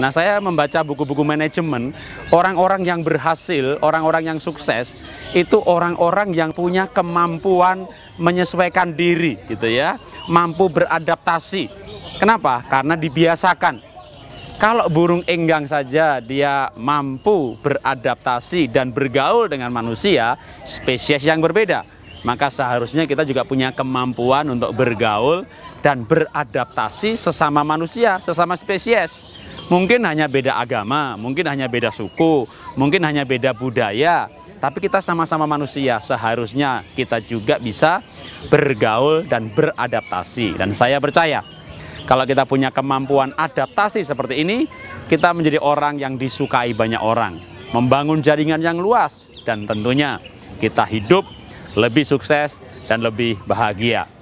Nah, saya membaca buku-buku manajemen, orang-orang yang berhasil, orang-orang yang sukses itu orang-orang yang punya kemampuan menyesuaikan diri gitu ya, mampu beradaptasi. Kenapa? Karena dibiasakan. Kalau burung enggang saja dia mampu beradaptasi dan bergaul dengan manusia, spesies yang berbeda, maka seharusnya kita juga punya kemampuan untuk bergaul dan beradaptasi sesama manusia, sesama spesies. Mungkin hanya beda agama, mungkin hanya beda suku, mungkin hanya beda budaya, tapi kita sama-sama manusia, seharusnya kita juga bisa bergaul dan beradaptasi. Dan saya percaya kalau kita punya kemampuan adaptasi seperti ini, kita menjadi orang yang disukai banyak orang, membangun jaringan yang luas dan tentunya kita hidup lebih sukses dan lebih bahagia.